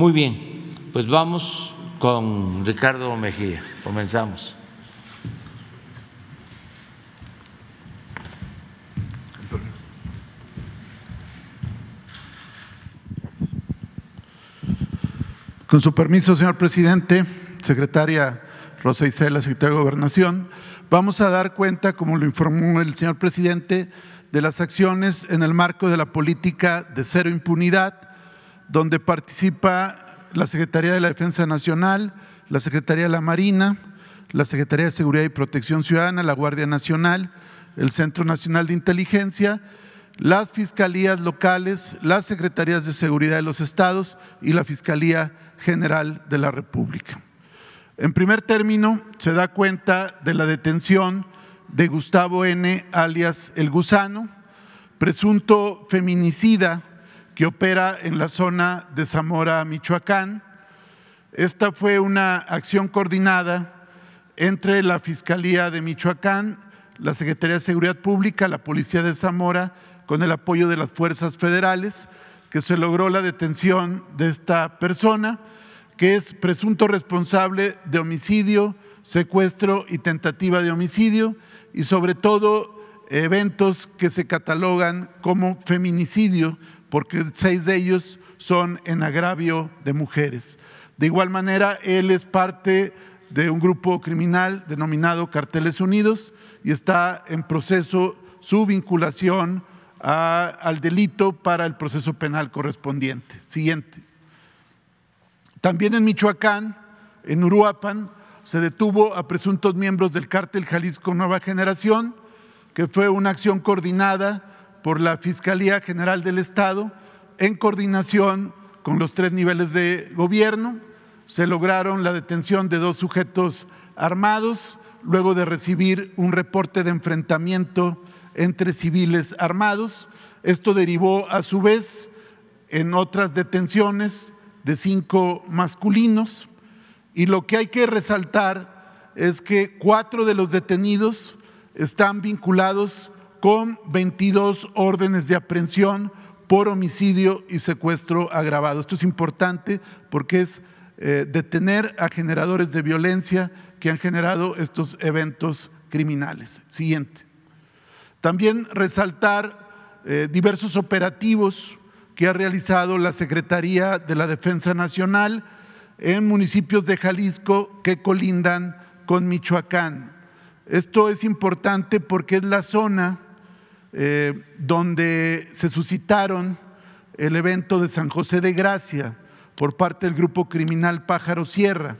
Muy bien, pues vamos con Ricardo Mejía. Comenzamos. Con su permiso, señor presidente, secretaria Rosa Isela, secretaria de Gobernación, vamos a dar cuenta, como lo informó el señor presidente, de las acciones en el marco de la política de cero impunidad donde participa la Secretaría de la Defensa Nacional, la Secretaría de la Marina, la Secretaría de Seguridad y Protección Ciudadana, la Guardia Nacional, el Centro Nacional de Inteligencia, las fiscalías locales, las secretarías de seguridad de los estados y la Fiscalía General de la República. En primer término, se da cuenta de la detención de Gustavo N., alias El Gusano, presunto feminicida que opera en la zona de Zamora, Michoacán. Esta fue una acción coordinada entre la Fiscalía de Michoacán, la Secretaría de Seguridad Pública, la Policía de Zamora, con el apoyo de las fuerzas federales, que se logró la detención de esta persona, que es presunto responsable de homicidio, secuestro y tentativa de homicidio, y sobre todo eventos que se catalogan como feminicidio porque seis de ellos son en agravio de mujeres. De igual manera, él es parte de un grupo criminal denominado Carteles Unidos y está en proceso su vinculación al delito para el proceso penal correspondiente. Siguiente. También en Michoacán, en Uruapan, se detuvo a presuntos miembros del cártel Jalisco Nueva Generación, que fue una acción coordinada por la Fiscalía General del Estado en coordinación con los tres niveles de gobierno. Se lograron la detención de dos sujetos armados luego de recibir un reporte de enfrentamiento entre civiles armados. Esto derivó a su vez en otras detenciones de cinco masculinos y lo que hay que resaltar es que cuatro de los detenidos están vinculados con 22 órdenes de aprehensión por homicidio y secuestro agravado. Esto es importante porque es eh, detener a generadores de violencia que han generado estos eventos criminales. Siguiente. También resaltar eh, diversos operativos que ha realizado la Secretaría de la Defensa Nacional en municipios de Jalisco que colindan con Michoacán. Esto es importante porque es la zona eh, donde se suscitaron el evento de San José de Gracia por parte del grupo criminal Pájaro Sierra.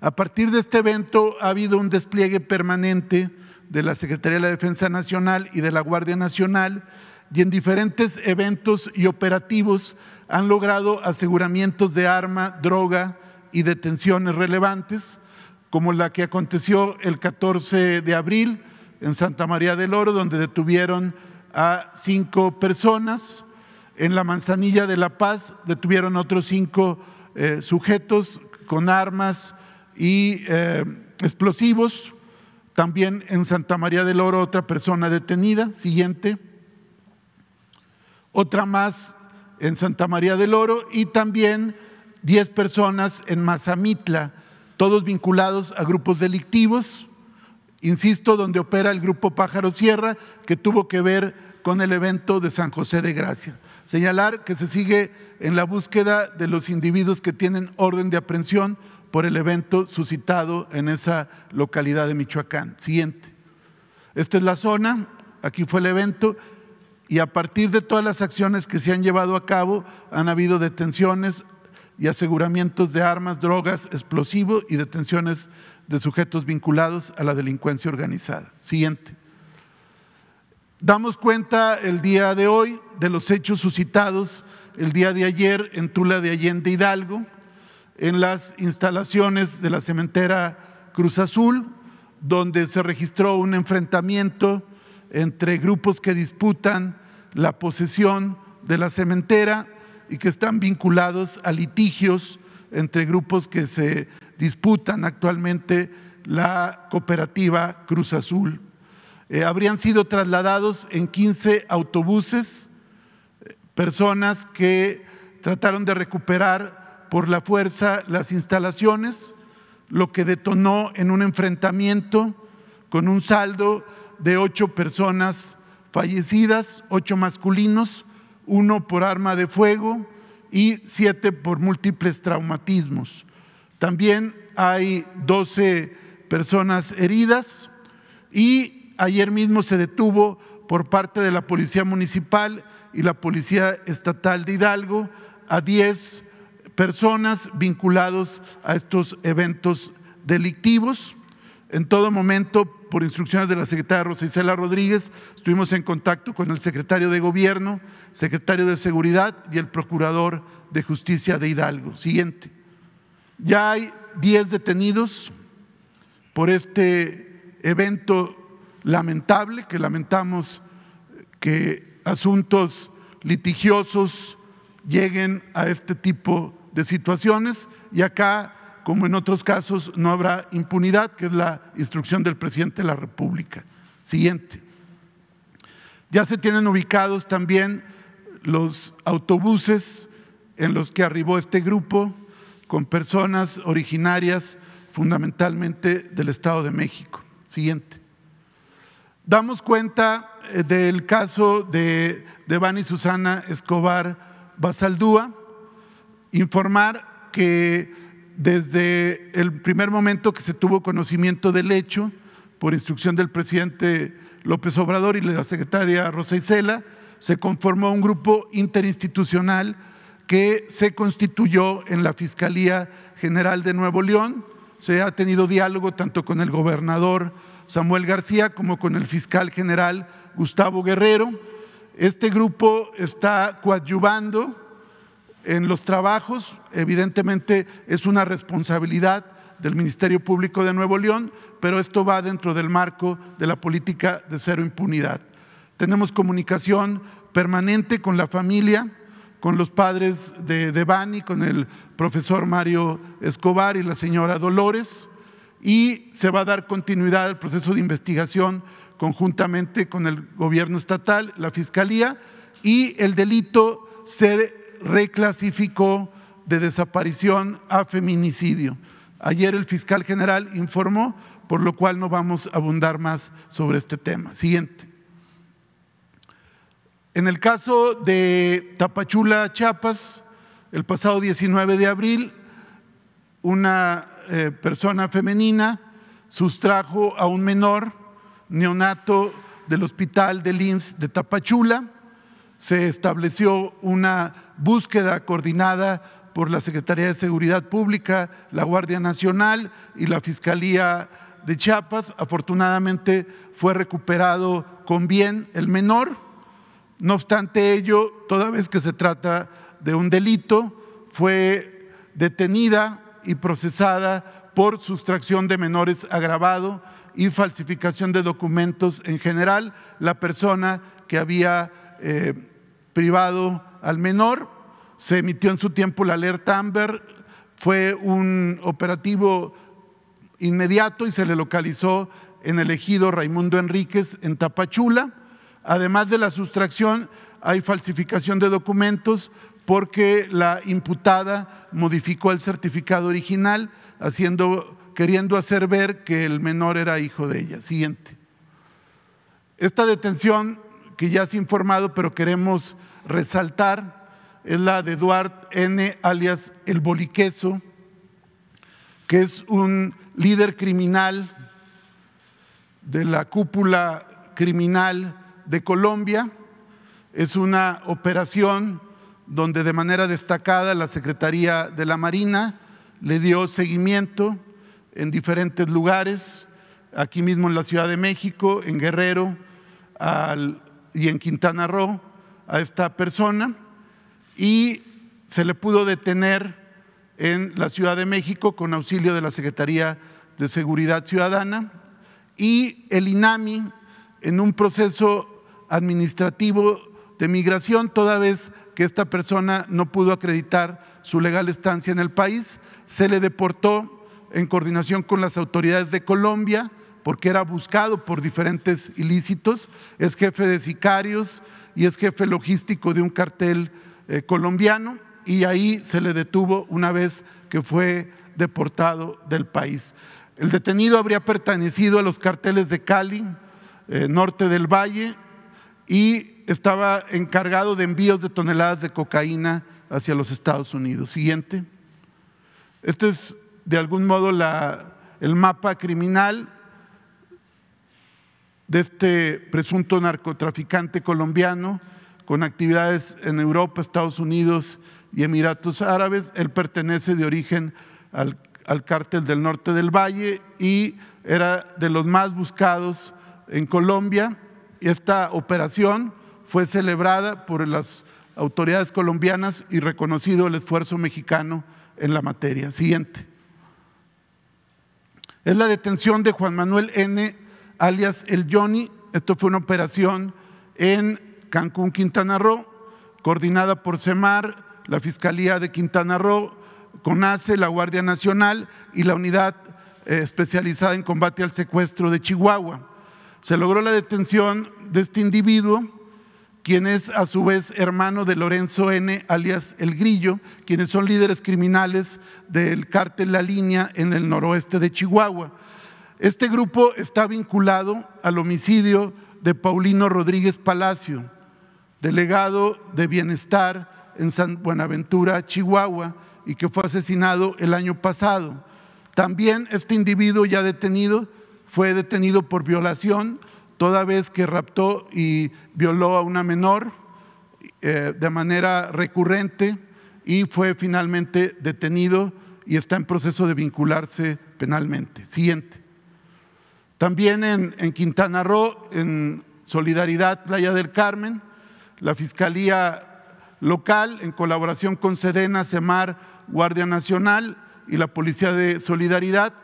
A partir de este evento ha habido un despliegue permanente de la Secretaría de la Defensa Nacional y de la Guardia Nacional y en diferentes eventos y operativos han logrado aseguramientos de arma, droga y detenciones relevantes, como la que aconteció el 14 de abril, en Santa María del Oro, donde detuvieron a cinco personas. En la Manzanilla de La Paz detuvieron otros cinco eh, sujetos con armas y eh, explosivos. También en Santa María del Oro otra persona detenida. Siguiente. Otra más en Santa María del Oro y también diez personas en Mazamitla, todos vinculados a grupos delictivos insisto, donde opera el grupo Pájaro Sierra, que tuvo que ver con el evento de San José de Gracia. Señalar que se sigue en la búsqueda de los individuos que tienen orden de aprehensión por el evento suscitado en esa localidad de Michoacán. Siguiente. Esta es la zona, aquí fue el evento, y a partir de todas las acciones que se han llevado a cabo, han habido detenciones, y aseguramientos de armas, drogas, explosivos y detenciones de sujetos vinculados a la delincuencia organizada. Siguiente. Damos cuenta el día de hoy de los hechos suscitados el día de ayer en Tula de Allende Hidalgo, en las instalaciones de la cementera Cruz Azul, donde se registró un enfrentamiento entre grupos que disputan la posesión de la cementera y que están vinculados a litigios entre grupos que se disputan actualmente la cooperativa Cruz Azul. Eh, habrían sido trasladados en 15 autobuses eh, personas que trataron de recuperar por la fuerza las instalaciones, lo que detonó en un enfrentamiento con un saldo de ocho personas fallecidas, ocho masculinos, uno por arma de fuego y siete por múltiples traumatismos. También hay 12 personas heridas y ayer mismo se detuvo por parte de la Policía Municipal y la Policía Estatal de Hidalgo a diez personas vinculados a estos eventos delictivos en todo momento, por instrucciones de la secretaria Rosa Isela Rodríguez, estuvimos en contacto con el secretario de Gobierno, secretario de Seguridad y el procurador de Justicia de Hidalgo. Siguiente. Ya hay 10 detenidos por este evento lamentable, que lamentamos que asuntos litigiosos lleguen a este tipo de situaciones y acá como en otros casos no habrá impunidad, que es la instrucción del presidente de la República. Siguiente. Ya se tienen ubicados también los autobuses en los que arribó este grupo con personas originarias fundamentalmente del Estado de México. Siguiente. Damos cuenta eh, del caso de, de y Susana Escobar Basaldúa, informar que desde el primer momento que se tuvo conocimiento del hecho, por instrucción del presidente López Obrador y la secretaria Rosa Isela, se conformó un grupo interinstitucional que se constituyó en la Fiscalía General de Nuevo León. Se ha tenido diálogo tanto con el gobernador Samuel García como con el fiscal general Gustavo Guerrero. Este grupo está coadyuvando en los trabajos, evidentemente, es una responsabilidad del Ministerio Público de Nuevo León, pero esto va dentro del marco de la política de cero impunidad. Tenemos comunicación permanente con la familia, con los padres de, Bani, con el profesor Mario Escobar y la señora Dolores, y se va a dar continuidad al proceso de investigación conjuntamente con el gobierno estatal, la fiscalía, y el delito se reclasificó de desaparición a feminicidio. Ayer el fiscal general informó, por lo cual no vamos a abundar más sobre este tema. Siguiente. En el caso de Tapachula, Chiapas, el pasado 19 de abril, una eh, persona femenina sustrajo a un menor neonato del hospital de Lins de Tapachula. Se estableció una búsqueda coordinada por la Secretaría de Seguridad Pública, la Guardia Nacional y la Fiscalía de Chiapas. Afortunadamente fue recuperado con bien el menor. No obstante ello, toda vez que se trata de un delito, fue detenida y procesada por sustracción de menores agravado y falsificación de documentos en general la persona que había eh, privado al menor, se emitió en su tiempo la alerta Amber, fue un operativo inmediato y se le localizó en el ejido Raimundo Enríquez en Tapachula. Además de la sustracción, hay falsificación de documentos porque la imputada modificó el certificado original, haciendo, queriendo hacer ver que el menor era hijo de ella. Siguiente. Esta detención, que ya se ha informado, pero queremos resaltar es la de Eduard N., alias el Boliqueso, que es un líder criminal de la cúpula criminal de Colombia. Es una operación donde de manera destacada la Secretaría de la Marina le dio seguimiento en diferentes lugares, aquí mismo en la Ciudad de México, en Guerrero y en Quintana Roo, a esta persona y se le pudo detener en la Ciudad de México con auxilio de la Secretaría de Seguridad Ciudadana y el INAMI en un proceso administrativo de migración, toda vez que esta persona no pudo acreditar su legal estancia en el país, se le deportó en coordinación con las autoridades de Colombia porque era buscado por diferentes ilícitos, es jefe de sicarios, y es jefe logístico de un cartel eh, colombiano y ahí se le detuvo una vez que fue deportado del país. El detenido habría pertenecido a los carteles de Cali, eh, norte del Valle, y estaba encargado de envíos de toneladas de cocaína hacia los Estados Unidos. Siguiente. Este es de algún modo el mapa criminal de este presunto narcotraficante colombiano con actividades en Europa, Estados Unidos y Emiratos Árabes. Él pertenece de origen al, cártel del norte del Valle y era de los más buscados en Colombia. Esta operación fue celebrada por las autoridades colombianas y reconocido el esfuerzo mexicano en la materia. Siguiente. Es la detención de Juan Manuel N alias el Johnny. Esto fue una operación en Cancún, Quintana Roo, coordinada por CEMAR, la Fiscalía de Quintana Roo, CONACE, la Guardia Nacional y la Unidad eh, Especializada en Combate al Secuestro de Chihuahua. Se logró la detención de este individuo, quien es a su vez hermano de Lorenzo N., alias El Grillo, quienes son líderes criminales del cártel La Línea en el noroeste de Chihuahua. Este grupo está vinculado al homicidio de Paulino Rodríguez Palacio, delegado de Bienestar en San Buenaventura, Chihuahua, y que fue asesinado el año pasado. También este individuo ya detenido fue detenido por violación, toda vez que raptó y violó a una menor eh, de manera recurrente y fue finalmente detenido y está en proceso de vincularse penalmente. Siguiente. También en, Quintana Roo, en Solidaridad Playa del Carmen, la Fiscalía Local, en colaboración con Sedena, Semar, Guardia Nacional y la Policía de Solidaridad,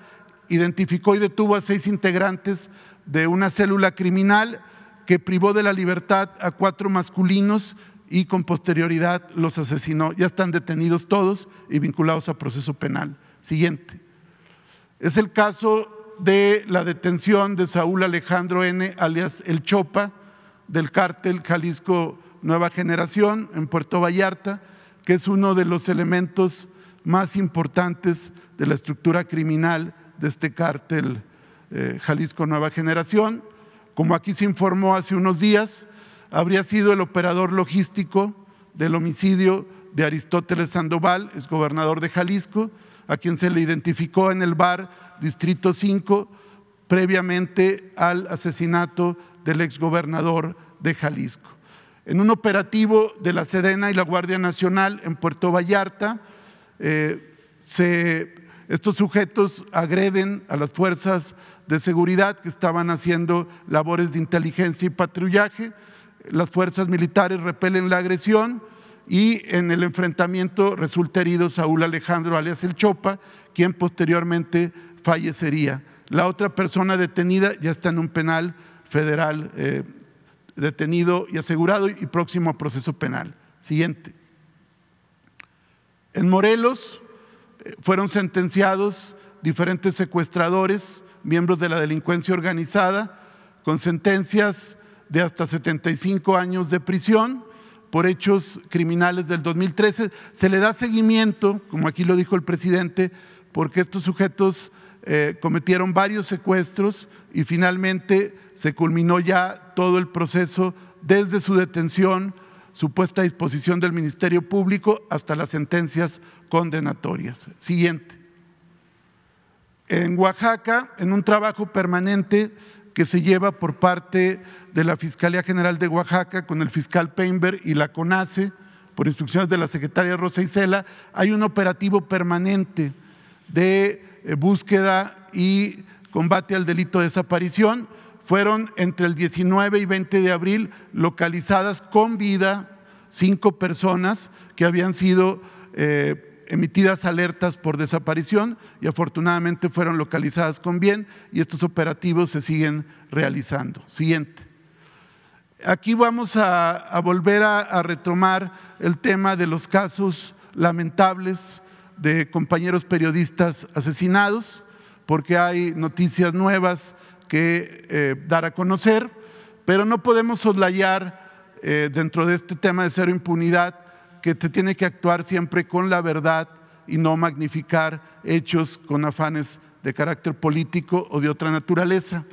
identificó y detuvo a seis integrantes de una célula criminal que privó de la libertad a cuatro masculinos y con posterioridad los asesinó. Ya están detenidos todos y vinculados a proceso penal. Siguiente. Es el caso de la detención de Saúl Alejandro N., alias El Chopa, del cártel Jalisco Nueva Generación en Puerto Vallarta, que es uno de los elementos más importantes de la estructura criminal de este cártel eh, Jalisco Nueva Generación. Como aquí se informó hace unos días, habría sido el operador logístico del homicidio de Aristóteles Sandoval, exgobernador de Jalisco, a quien se le identificó en el bar Distrito 5 previamente al asesinato del exgobernador de Jalisco. En un operativo de la Sedena y la Guardia Nacional en Puerto Vallarta, eh, estos sujetos agreden a las fuerzas de seguridad que estaban haciendo labores de inteligencia y patrullaje. Las fuerzas militares repelen la agresión y en el enfrentamiento resulta herido Saúl Alejandro alias el Chopa, quien posteriormente fallecería. La otra persona detenida ya está en un penal federal eh, detenido y asegurado y próximo a proceso penal. Siguiente. En Morelos eh, fueron sentenciados diferentes secuestradores, miembros de la delincuencia organizada, con sentencias de hasta 75 años de prisión por hechos criminales del 2013. Se le da seguimiento, como aquí lo dijo el presidente, porque estos sujetos eh, cometieron varios secuestros y finalmente se culminó ya todo el proceso desde su detención, su puesta a disposición del Ministerio Público hasta las sentencias condenatorias. Siguiente. En Oaxaca, en un trabajo permanente, que se lleva por parte de la Fiscalía General de Oaxaca con el fiscal Peinberg y la CONACE, por instrucciones de la secretaria Rosa Isela, hay un operativo permanente de eh, búsqueda y combate al delito de desaparición. Fueron entre el 19 y 20 de abril localizadas con vida cinco personas que habían sido eh, emitidas alertas por desaparición y afortunadamente fueron localizadas con bien y estos operativos se siguen realizando. Siguiente. Aquí vamos a, volver a, retomar el tema de los casos lamentables de compañeros periodistas asesinados, porque hay noticias nuevas que eh, dar a conocer, pero no podemos soslayar eh, dentro de este tema de cero impunidad que te tiene que actuar siempre con la verdad y no magnificar hechos con afanes de carácter político o de otra naturaleza.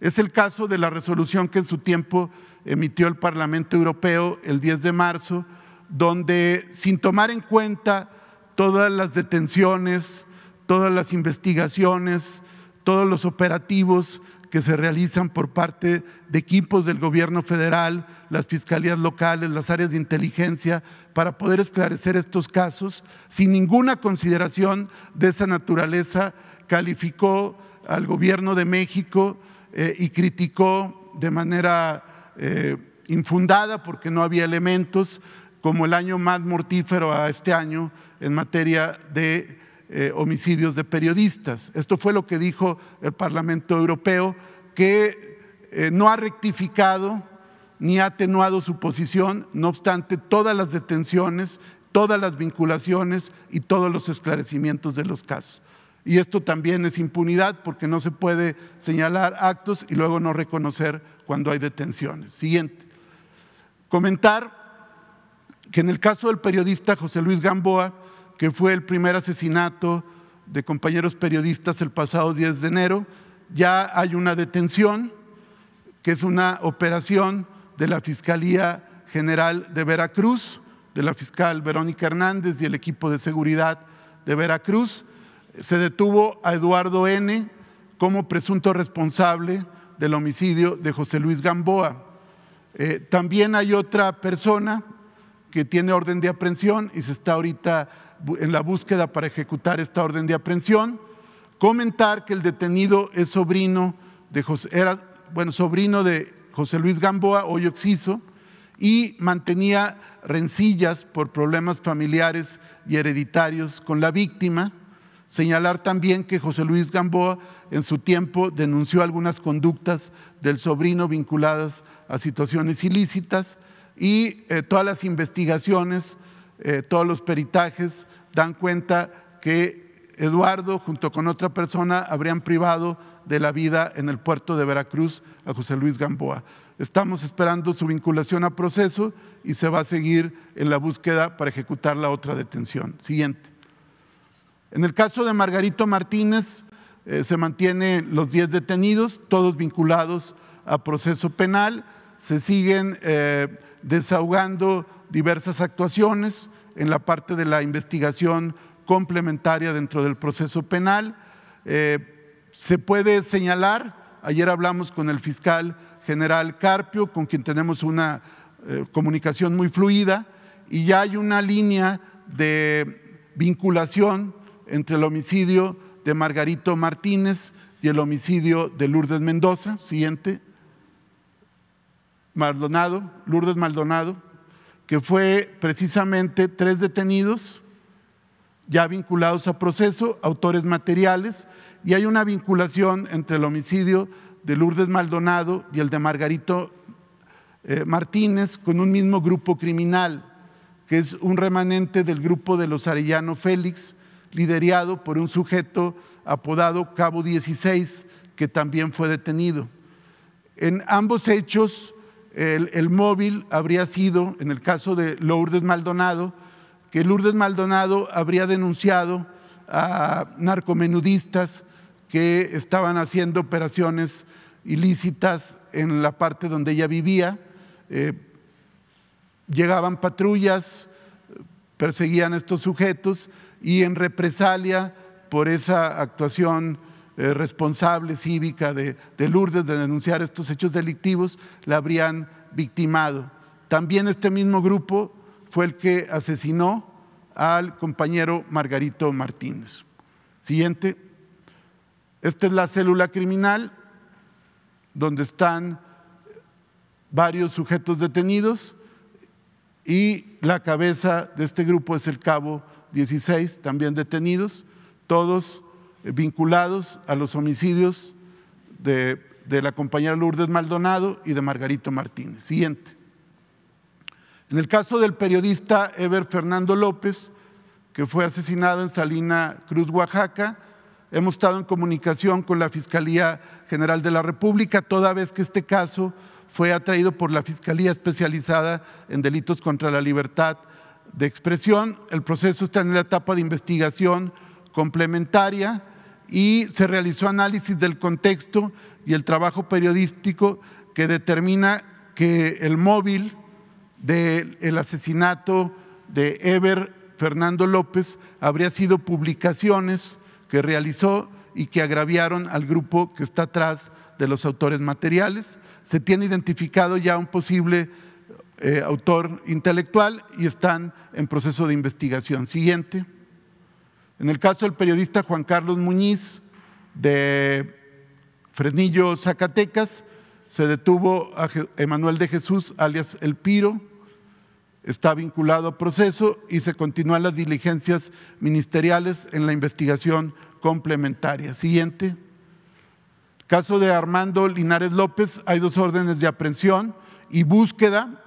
Es el caso de la resolución que en su tiempo emitió el Parlamento Europeo el 10 de marzo, donde sin tomar en cuenta todas las detenciones, todas las investigaciones, todos los operativos que se realizan por parte de equipos del gobierno federal, las fiscalías locales, las áreas de inteligencia, para poder esclarecer estos casos sin ninguna consideración de esa naturaleza, calificó al gobierno de México eh, y criticó de manera eh, infundada porque no había elementos como el año más mortífero a este año en materia de eh, homicidios de periodistas. Esto fue lo que dijo el Parlamento Europeo, que eh, no ha rectificado ni ha atenuado su posición, no obstante todas las detenciones, todas las vinculaciones y todos los esclarecimientos de los casos. Y esto también es impunidad porque no se puede señalar actos y luego no reconocer cuando hay detenciones. Siguiente. Comentar que en el caso del periodista José Luis Gamboa, que fue el primer asesinato de compañeros periodistas el pasado 10 de enero. Ya hay una detención, que es una operación de la Fiscalía General de Veracruz, de la fiscal Verónica Hernández y el equipo de seguridad de Veracruz. Se detuvo a Eduardo N. como presunto responsable del homicidio de José Luis Gamboa. Eh, también hay otra persona que tiene orden de aprehensión y se está ahorita en la búsqueda para ejecutar esta orden de aprehensión. Comentar que el detenido es sobrino de José, era, bueno, sobrino de José Luis Gamboa, hoy Oxiso, y mantenía rencillas por problemas familiares y hereditarios con la víctima. Señalar también que José Luis Gamboa en su tiempo denunció algunas conductas del sobrino vinculadas a situaciones ilícitas y eh, todas las investigaciones, eh, todos los peritajes dan cuenta que Eduardo junto con otra persona habrían privado de la vida en el puerto de Veracruz a José Luis Gamboa. Estamos esperando su vinculación a proceso y se va a seguir en la búsqueda para ejecutar la otra detención. Siguiente. En el caso de Margarito Martínez, eh, se mantienen los 10 detenidos, todos vinculados a proceso penal. Se siguen eh, desahogando diversas actuaciones en la parte de la investigación complementaria dentro del proceso penal. Eh, se puede señalar, ayer hablamos con el fiscal general Carpio, con quien tenemos una eh, comunicación muy fluida, y ya hay una línea de vinculación entre el homicidio de Margarito Martínez y el homicidio de Lourdes Mendoza, siguiente, Maldonado, Lourdes Maldonado, que fue precisamente tres detenidos ya vinculados a proceso, autores materiales, y hay una vinculación entre el homicidio de Lourdes Maldonado y el de Margarito eh, Martínez con un mismo grupo criminal, que es un remanente del grupo de los Arellano Félix, liderado por un sujeto apodado Cabo 16, que también fue detenido. En ambos hechos el, móvil habría sido, en el caso de Lourdes Maldonado, que Lourdes Maldonado habría denunciado a narcomenudistas que estaban haciendo operaciones ilícitas en la parte donde ella vivía. Eh, llegaban patrullas, perseguían a estos sujetos y en represalia por esa actuación eh, responsable cívica de, de Lourdes de denunciar estos hechos delictivos, la habrían victimado. También este mismo grupo fue el que asesinó al compañero Margarito Martínez. Siguiente. Esta es la célula criminal donde están varios sujetos detenidos y la cabeza de este grupo es el cabo 16, también detenidos, todos vinculados a los homicidios de, la compañera Lourdes Maldonado y de Margarito Martínez. Siguiente. En el caso del periodista Eber Fernando López, que fue asesinado en Salina Cruz, Oaxaca, hemos estado en comunicación con la Fiscalía General de la República, toda vez que este caso fue atraído por la Fiscalía Especializada en Delitos contra la Libertad de Expresión. El proceso está en la etapa de investigación complementaria y se realizó análisis del contexto y el trabajo periodístico que determina que el móvil del asesinato de Eber Fernando López habría sido publicaciones que realizó y que agraviaron al grupo que está atrás de los autores materiales. Se tiene identificado ya un posible eh, autor intelectual y están en proceso de investigación. Siguiente. En el caso del periodista Juan Carlos Muñiz de Fresnillo, Zacatecas, se detuvo a Emanuel de Jesús, alias El Piro, está vinculado a proceso y se continúan las diligencias ministeriales en la investigación complementaria. Siguiente. Caso de Armando Linares López, hay dos órdenes de aprehensión y búsqueda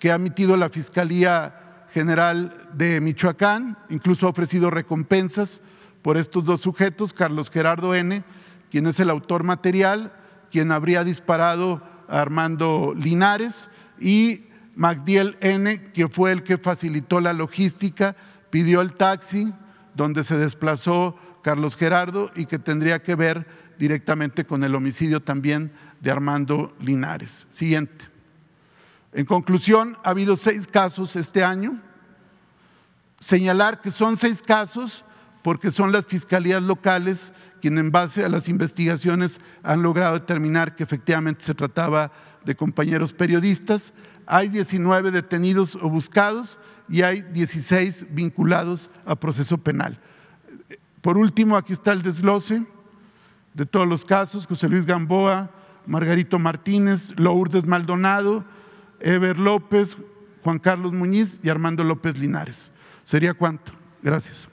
que ha emitido la Fiscalía General de Michoacán, incluso ha ofrecido recompensas por estos dos sujetos, Carlos Gerardo N., quien es el autor material, quien habría disparado a Armando Linares, y Magdiel N., que fue el que facilitó la logística, pidió el taxi donde se desplazó Carlos Gerardo y que tendría que ver directamente con el homicidio también de Armando Linares. Siguiente. En conclusión, ha habido seis casos este año señalar que son seis casos porque son las fiscalías locales quienes en base a las investigaciones han logrado determinar que efectivamente se trataba de compañeros periodistas. Hay 19 detenidos o buscados y hay 16 vinculados a proceso penal. Por último, aquí está el desglose de todos los casos, José Luis Gamboa, Margarito Martínez, Lourdes Maldonado, Eber López, Juan Carlos Muñiz y Armando López Linares. ¿Sería cuánto? Gracias.